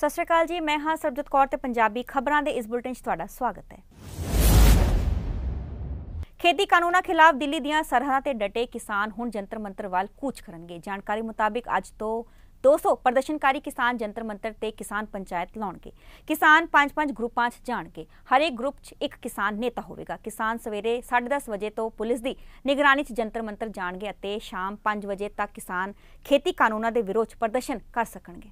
ਸਤਿ ਸ਼੍ਰੀ ਅਕਾਲ ਜੀ ਮੈਂ ਹਾਂ ਸਰਬਜੀਤ ਕੌਰ ਤੇ ਪੰਜਾਬੀ ਖਬਰਾਂ ਦੇ ਇਸ ਬੁਲਟਨ 'ਚ ਤੁਹਾਡਾ ਸਵਾਗਤ ਹੈ ਖੇਤੀ ਕਾਨੂੰਨਾਂ ਖਿਲਾਫ ਦਿੱਲੀ ਦੀਆਂ ਸਰਹੱਦਾਂ ਤੇ ਡਟੇ ਕਿਸਾਨ ਹੁਣ ਜੰਤਰ ਮੰਤਰ ਵੱਲ ਕੂਚ ਕਰਨਗੇ ਜਾਣਕਾਰੀ ਮੁਤਾਬਕ ਅੱਜ ਤੋਂ 200 ਪ੍ਰਦਰਸ਼ਨਕਾਰੀ ਕਿਸਾਨ ਜੰਤਰ ਮੰਤਰ ਤੇ ਕਿਸਾਨ ਪੰਚਾਇਤ ਲਾਉਣਗੇ ਕਿਸਾਨ 5-5 ਗਰੁੱਪਾਂ 'ਚ ਜਾਣਗੇ ਹਰੇਕ ਗਰੁੱਪ 'ਚ ਇੱਕ ਕਿਸਾਨ ਨੇਤਾ ਹੋਵੇਗਾ ਕਿਸਾਨ ਸਵੇਰੇ 10:30 ਵਜੇ ਤੋਂ ਪੁਲਿਸ ਦੀ ਨਿਗਰਾਨੀ 'ਚ ਜੰਤਰ ਮੰਤਰ ਜਾਣਗੇ ਅਤੇ ਸ਼ਾਮ 5 ਵਜੇ ਤੱਕ ਕਿਸਾਨ ਖੇਤੀ ਕਾਨੂੰਨਾਂ ਦੇ ਵਿਰੋਧ ਪ੍ਰਦਰਸ਼ਨ ਕਰ ਸਕਣਗੇ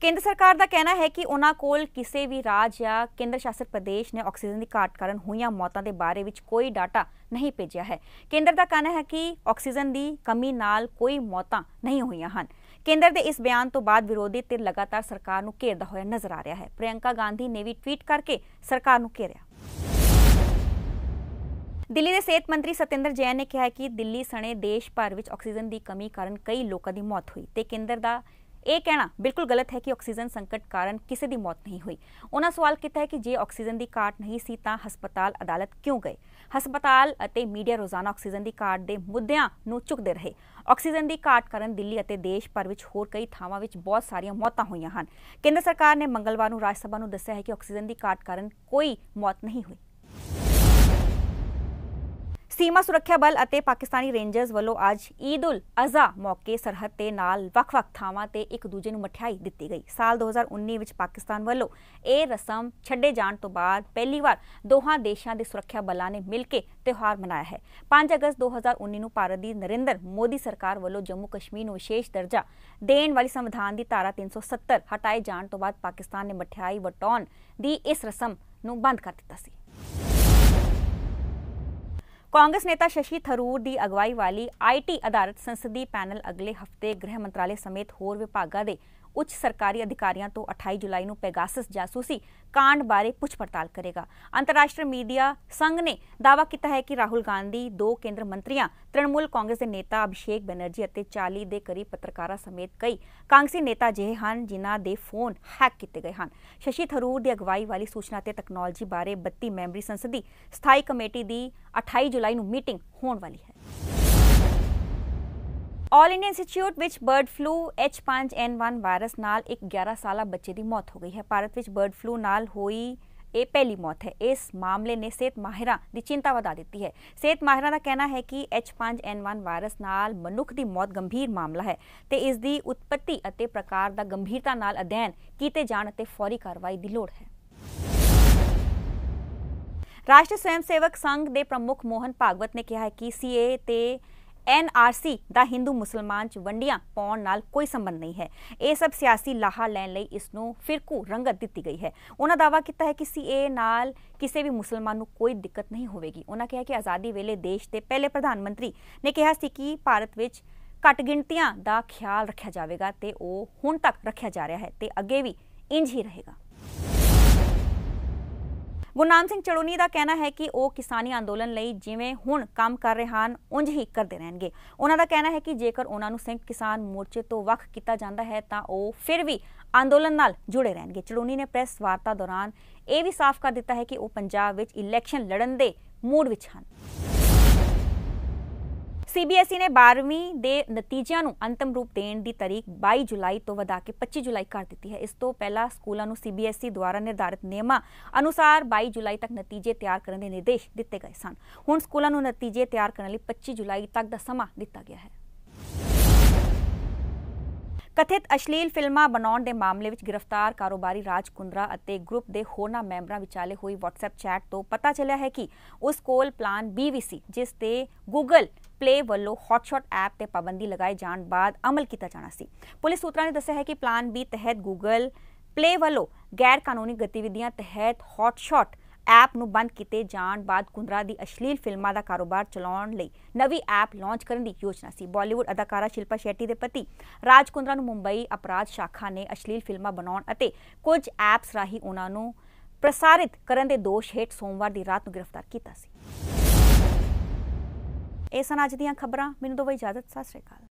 ਕੇਂਦਰ ਸਰਕਾਰ ਦਾ ਕਹਿਣਾ ਹੈ ਕਿ ਉਹਨਾਂ ਕੋਲ ਕਿਸੇ ਵੀ ਰਾਜ ਜਾਂ ਕੇਂਦਰ ਸ਼ਾਸਿਤ ਪ੍ਰਦੇਸ਼ ਨੇ ਆਕਸੀਜਨ ਦੀ ਘਾਟ ਕਾਰਨ ਹੋਈਆਂ ਮੌਤਾਂ ਦੇ ਬਾਰੇ ਵਿੱਚ ਕੋਈ ਡਾਟਾ ਨਹੀਂ ਭੇਜਿਆ ਹੈ ਕੇਂਦਰ ਦਾ ਕਹਿਣਾ ਹੈ ਕਿ ਆਕਸੀਜਨ ਦੀ ਕਮੀ ਨਾਲ ਕੋਈ ਮੌਤਾਂ ਨਹੀਂ ਹੋਈਆਂ ਹਨ ਕੇਂਦਰ ਦੇ ਇਸ ਬਿਆਨ ਤੋਂ ਬਾਅਦ ਵਿਰੋਧੀ ਧਿਰ ਲਗਾਤਾਰ ਸਰਕਾਰ ਨੂੰ ਘੇਰਦਾ ਹੋਇਆ ਨਜ਼ਰ ਆ ਰਿਹਾ ਹੈ ਪ੍ਰਿਯੰਕਾ ਗਾਂਧੀ ਨੇ ਵੀ ਟਵੀਟ ਕਰਕੇ ਸਰਕਾਰ ਨੂੰ ਘੇਰਿਆ ਦਿੱਲੀ ਦੇ ਸਿਹਤ ਮੰਤਰੀ ਸਤਿੰਦਰ ਜੈਨ ਨੇ ਕਿਹਾ ਕਿ ਦਿੱਲੀ ਸਣੇ ਦੇਸ਼ ਭਰ ਵਿੱਚ ਆਕਸੀਜਨ ਦੀ ਕਮੀ ਕਾਰਨ ਕਈ ਲੋਕਾਂ ਦੀ ਮੌਤ ਹੋਈ ਤੇ ਕੇਂਦਰ ਦਾ ਇਹ ਕਹਿਣਾ ਬਿਲਕੁਲ ਗਲਤ ਹੈ ਕਿ ਆਕਸੀਜਨ ਸੰਕਟ ਕਾਰਨ ਕਿਸੇ ਦੀ ਮੌਤ ਨਹੀਂ ਹੋਈ ਉਹਨਾਂ ਸਵਾਲ ਕੀਤਾ ਹੈ ਕਿ ਜੇ ਆਕਸੀਜਨ ਦੀ ਘਾਟ ਨਹੀਂ ਸੀ ਤਾਂ ਹਸਪਤਾਲ ਅਦਾਲਤ ਕਿਉਂ ਗਏ ਹਸਪਤਾਲ ਅਤੇ ਮੀਡੀਆ ਰੋਜ਼ਾਨਾ ਆਕਸੀਜਨ ਦੀ ਘਾਟ ਦੇ ਮੁੱਦਿਆਂ ਨੂੰ ਚੁੱਕਦੇ ਰਹੇ ਆਕਸੀਜਨ ਦੀ ਘਾਟ ਕਾਰਨ ਦਿੱਲੀ ਅਤੇ ਦੇਸ਼ ਭਰ ਵਿੱਚ ਹੋਰ ਕਈ ਥਾਵਾਂ ਵਿੱਚ ਬਹੁਤ ਸਾਰੀਆਂ ਮੌਤਾਂ ਹੋਈਆਂ ਹਨ ਕੇਂਦਰ ਸਰਕਾਰ ਨੇ ਮੰਗਲਵਾਰ ਨੂੰ ਰਾਜ ਸਭਾ ਨੂੰ ਦੱਸਿਆ ਹੈ ਕਿ ਆਕਸੀਜਨ ਦੀ ਘਾਟ ਕਾਰਨ ਕੋਈ ਮੌਤ ਨਹੀਂ ਹੋਈ ਸੀਮਾ ਸੁਰੱਖਿਆ ਬਲ ਅਤੇ ਪਾਕਿਸਤਾਨੀ ਰੇਂਜਰਸ ਵੱਲੋਂ ਅੱਜ ਈਦੁਲ ਅਜ਼ਾ ਮੌਕੇ ਸਰਹੱਦ ਤੇ ਨਾਲ ਵੱਖ-ਵੱਖ ਥਾਵਾਂ ਤੇ ਇੱਕ ਦੂਜੇ ਨੂੰ ਮਠਿਆਈ ਦਿੱਤੀ ਗਈ ਸਾਲ 2019 ਵਿੱਚ ਪਾਕਿਸਤਾਨ ਵੱਲੋਂ ਇਹ ਰਸਮ ਛੱਡੇ ਜਾਣ ਤੋਂ ਬਾਅਦ ਪਹਿਲੀ ਵਾਰ ਦੋਹਾਂ ਦੇਸ਼ਾਂ ਦੇ ਸੁਰੱਖਿਆ ਬਲਾਂ ਨੇ ਮਿਲ ਕੇ ਤਿਉਹਾਰ ਮਨਾਇਆ ਹੈ 5 ਅਗਸਤ 2019 ਨੂੰ ਭਾਰਤ ਦੀ ਨਰਿੰਦਰ ਮੋਦੀ ਸਰਕਾਰ ਵੱਲੋਂ ਜੰਮੂ ਕਸ਼ਮੀਰ ਨੂੰ ਵਿਸ਼ੇਸ਼ ਦਰਜਾ ਦੇਣ ਵਾਲੀ ਸੰਵਿਧਾਨ ਦੀ ਧਾਰਾ 370 ਹਟਾਏ ਜਾਣ ਤੋਂ ਬਾਅਦ ਪਾਕਿਸਤਾਨ ਨੇ ਮਠਿਆਈ ਵਟਾਉਣ ਦੀ ਇਸ ਰਸਮ ਨੂੰ ਬੰਦ ਕਰ ਦਿੱਤਾ ਸੀ ਕਾਂਗਰਸ ਨੇਤਾ ਸ਼ਸ਼ੀ ਥਰੂਰ ਦੀ ਅਗਵਾਈ ਵਾਲੀ ਆਈਟੀ ਆਧਾਰਿਤ ਸੰਸਦੀ ਪੈਨਲ ਅਗਲੇ ਹਫਤੇ ਗ੍ਰਹਿ ਮੰਤਰਾਲੇ ਸਮੇਤ ਹੋਰ ਵਿਭਾਗਾਂ ਦੇ ਉੱਚ ਸਰਕਾਰੀ ਅਧਿਕਾਰੀਆਂ ਤੋਂ 28 ਜੁਲਾਈ ਨੂੰ ਪੈਗਾਸਸ ਜਾਸੂਸੀ ਕਾਂਡ ਬਾਰੇ ਪੁੱਛ ਪੜਤਾਲ ਕਰੇਗਾ ਅੰਤਰਰਾਸ਼ਟਰੀ ਮੀਡੀਆ ਸੰਘ ਨੇ ਦਾਅਵਾ ਕੀਤਾ ਹੈ ਕਿ ਰਾਹੁਲ ਗਾਂਧੀ ਦੋ ਕੇਂਦਰ ਮੰਤਰੀਆਂ ਤ੍ਰਿਣਮੂਲ ਕਾਂਗਰਸ ਦੇ ਨੇਤਾ ਅਭਿਸ਼ੇਕ ਬੈਨਰਜੀ ਅਤੇ 40 ਦੇ ਕਰੀਬ ਪੱਤਰਕਾਰਾਂ ਸਮੇਤ ਕਈ ਕਾਂਗਸੀ ਨੇਤਾ ਜਿਹੇ ਹਨ ਜਿਨ੍ਹਾਂ ਦੇ ਫੋਨ ਹੈਕ ਕੀਤੇ ਗਏ ਹਨ ਸ਼ਸ਼ੀ ਥਰੂਰ ਦੀ ਅਗਵਾਈ ਵਾਲੀ ਸੂਚਨਾ ਤੇ ਟੈਕਨੋਲੋਜੀ ਬਾਰੇ 32 ਮੈਂਬਰੀ ਸੰਸਦੀ ਸਥਾਈ ਕਮੇਟੀ ਦੀ 28 ਜੁਲਾਈ ਨੂੰ ਮੀਟਿੰਗ ਹੋਣ ਵਾਲੀ ਹੈ ਆਲ ਇੰਡੀਆ ਇੰਸਟੀਚਿਊਟ ਵਿੱਚ ਬਰਡ ਫਲੂ H5N1 ਵਾਇਰਸ ਨਾਲ ਇੱਕ 11 ਸਾਲਾ ਬੱਚੇ ਦੀ ਮੌਤ ਹੋ ਗਈ ਹੈ ਭਾਰਤ ਵਿੱਚ ਬਰਡ ਫਲੂ ਨਾਲ ਹੋਈ ਇਹ ਪਹਿਲੀ ਮੌਤ ਹੈ ਇਸ ਮਾਮਲੇ ਨੇ ਸਿਹਤ ਮਾਹਿਰਾਂ ਦੀ ਚਿੰਤਾ ਵਧਾ ਦਿੱਤੀ ਹੈ ਸਿਹਤ ਮਾਹਿਰਾਂ ਦਾ ਕਹਿਣਾ ਹੈ ਕਿ H5N1 ਵਾਇਰਸ ਨਾਲ ਮਨੁੱਖ ਦੀ ਮੌਤ ਗੰਭੀਰ ਮਾਮਲਾ ਹੈ ਤੇ ਇਸ ਦੀ ਉਤਪਤੀ ਅਤੇ ਪ੍ਰਕਾਰ ਦਾ ਗੰਭੀਰਤਾ ਨਾਲ ਅਧਿਐਨ ਕੀਤੇ ਜਾਣ ਅਤੇ ਫੌਰੀ ਕਾਰਵਾਈ ਦੀ ਲੋੜ ਹੈ ਰਾਸ਼ਟਰੀ ਸਵੈਮ ਸੇਵਕ ਸੰਘ ਦੇ ਪ੍ਰਮੁੱਖ ਮੋਹਨ ਭਾਗਵਤ ਨੇ ਕਿਹਾ ਹੈ ਕਿ CA ਤੇ ਐਨਆਰਸੀ ਦਾ ਹਿੰਦੂ ਮੁਸਲਮਾਨ ਚ ਵੰਡੀਆਂ ਪਾਉਣ ਨਾਲ ਕੋਈ ਸੰਬੰਧ ਨਹੀਂ ਹੈ ਇਹ ਸਭ ਸਿਆਸੀ ਲਾਹਾ ਲੈਣ ਲਈ ਇਸ ਨੂੰ ਫਿਰਕੂ ਰੰਗਤ ਦਿੱਤੀ ਗਈ ਹੈ ਉਹਨਾਂ ਦਾਵਾ ਕੀਤਾ ਹੈ ਕਿ ਸੀਏ ਨਾਲ ਕਿਸੇ ਵੀ ਮੁਸਲਮਾਨ ਨੂੰ ਕੋਈ ਦਿੱਕਤ ਨਹੀਂ ਹੋਵੇਗੀ ਉਹਨਾਂ ਕਿਹਾ ਕਿ ਆਜ਼ਾਦੀ ਵੇਲੇ ਦੇਸ਼ ਦੇ ਪਹਿਲੇ ਪ੍ਰਧਾਨ ਮੰਤਰੀ ਨੇ ਕਿਹਾ ਸੀ ਕਿ ਭਾਰਤ ਵਿੱਚ ਘਟ ਗਿਣਤੀਆਂ ਦਾ ਖਿਆਲ ਰੱਖਿਆ ਜਾਵੇਗਾ ਤੇ ਉਹ ਹੁਣ ਤੱਕ ਰੱਖਿਆ ਜਾ ਰਿਹਾ ਹੈ ਤੇ ਅੱਗੇ ਵੀ ਇੰਜ ਹੀ ਰਹੇਗਾ ਗੁਰਨਾਮ ਸਿੰਘ ਚੜੂਨੀ ਦਾ ਕਹਿਣਾ ਹੈ ਕਿ ਉਹ ਕਿਸਾਨੀ ਅੰਦੋਲਨ ਲਈ ਜਿਵੇਂ ਹੁਣ ਕੰਮ ਕਰ ਰਹੇ ਹਨ ਉੰਜ ਹੀ ਕਰਦੇ ਰਹਿਣਗੇ ਉਹਨਾਂ ਦਾ ਕਹਿਣਾ ਹੈ ਕਿ ਜੇਕਰ ਉਹਨਾਂ ਨੂੰ ਸੰਯੁਕਤ ਕਿਸਾਨ ਮੋਰਚੇ ਤੋਂ ਵੱਖ ਕੀਤਾ ਜਾਂਦਾ ਹੈ ਤਾਂ ਉਹ ਫਿਰ ਵੀ ਅੰਦੋਲਨ ਨਾਲ ਜੁੜੇ ਰਹਿਣਗੇ ਚੜੂਨੀ ਨੇ ਪ੍ਰੈਸ ਵਾਰਤਾ ਦੌਰਾਨ ਇਹ ਵੀ ਸਾਫ਼ ਕਰ ਦਿੱਤਾ ਹੈ ਕਿ ਉਹ ਪੰਜਾਬ ਵਿੱਚ ਇਲੈਕਸ਼ਨ ਲੜਨ ਦੇ ਮੂਡ ਵਿੱਚ ਹਨ ਸੀਬੀਐਸਈ e ਨੇ 12ਵੀਂ ਦੇ ਨਤੀਜਿਆਂ ਨੂੰ ਅੰਤਮ ਰੂਪ ਦੇਣ ਦੀ ਤਾਰੀਖ 22 ਜੁਲਾਈ ਤੋਂ ਵਧਾ ਕੇ 25 ਜੁਲਾਈ ਕਰ ਦਿੱਤੀ ਹੈ ਇਸ ਤੋਂ ਪਹਿਲਾਂ ਸਕੂਲਾਂ ਨੂੰ ਸੀਬੀਐਸਈ e ਦੁਆਰਾ ਨਿਰਧਾਰਿਤ ਨਿਯਮਾਂ ਅਨੁਸਾਰ 22 ਜੁਲਾਈ ਤੱਕ ਨਤੀਜੇ ਤਿਆਰ ਕਰਨ ਦੇ ਨਿਰਦੇਸ਼ ਦਿੱਤੇ ਗਏ ਸਨ ਹੁਣ ਸਕੂਲਾਂ ਨੂੰ ਨਤੀਜੇ ਤਿਆਰ ਕਰਨ ਲਈ 25 ਜੁਲਾਈ ਤੱਕ ਦਾ ਸਮਾਂ ਦਿੱਤਾ ਗਿਆ ਹੈ ਕਥਿਤ ਅਸ਼ਲੀਲ ਫਿਲਮਾਂ ਬਣਾਉਣ ਦੇ ਮਾਮਲੇ ਵਿੱਚ ਗ੍ਰਿਫਤਾਰ ਕਾਰੋਬਾਰੀ ਰਾਜ ਕੁੰਦਰਾ ਅਤੇ ਗਰੁੱਪ ਦੇ ਹੋਰਨਾ ਮੈਂਬਰਾਂ ਵਿਚਾਲੇ ਹੋਈ WhatsApp ਚੈਟ ਤੋਂ ਪਤਾ ਚੱਲਿਆ ਹੈ ਕਿ ਉਸ ਕੋਲ ਪਲਾਨ B ਵੀ ਸੀ ਜਿਸ ਤੇ Google ਪਲੇ ਵੱਲੋਂ ਹੌਟਸ਼ਾਟ ਐਪ ਤੇ ਪਾਬੰਦੀ ਲਗਾਏ ਜਾਣ ਬਾਅਦ ਅਮਲ ਕੀਤਾ ਜਾਣਾ ਸੀ ਪੁਲਿਸ ਸੂਤਰਾਂ ਨੇ ਦੱਸਿਆ ਹੈ ਕਿ ਪਲਾਨ ਬੀ ਤਹਿਤ ਗੂਗਲ ਪਲੇ ਵੱਲੋਂ ਗੈਰ ਕਾਨੂੰਨੀ ਗਤੀਵਿਧੀਆਂ ਤਹਿਤ ਹੌਟਸ਼ਾਟ ਐਪ ਨੂੰ ਬੰਦ ਕੀਤੇ ਜਾਣ ਬਾਅਦ ਕੁੰਦਰਾ ਦੀ ਅਸ਼ਲੀਲ ਫਿਲਮਾਂ ਦਾ ਕਾਰੋਬਾਰ ਚਲਾਉਣ ਲਈ ਨਵੀਂ ਐਪ ਲਾਂਚ ਕਰਨ ਦੀ ਯੋਜਨਾ ਸੀ ਬਾਲੀਵੁੱਡ ਅਦਾਕਾਰਾ ਸ਼ਿਲਪਾ ਸ਼ੈਟੀ ਦੇ ਪਤੀ ਰਾਜ ਕੁੰਦਰਾ ਨੂੰ ਮੁੰਬਈ ਅਪਰਾਧ ਸ਼ਾਖਾ ਨੇ ਅਸ਼ਲੀਲ ਫਿਲਮਾਂ ਬਣਾਉਣ ਅਤੇ ਕੁਝ ਐਪਸ ਰਾਹੀਂ ਉਹਨਾਂ ਨੂੰ ਪ੍ਰਸਾਰਿਤ ਕਰਨ ਦੇ ਦੋਸ਼ ਹੇਠ ਸੋਮਵਾਰ ਦੀ ਰਾਤ ਨੂੰ ਗ੍ਰਿਫਤਾਰ ਕੀਤਾ ਸੀ ਇਹ ਸਨ ਅੱਜ ਦੀਆਂ ਖਬਰਾਂ ਮੈਨੂੰ ਦੋ ਵਈ ਇਜਾਜ਼ਤ ਸਤਿ ਸ਼੍ਰੀ ਅਕਾਲ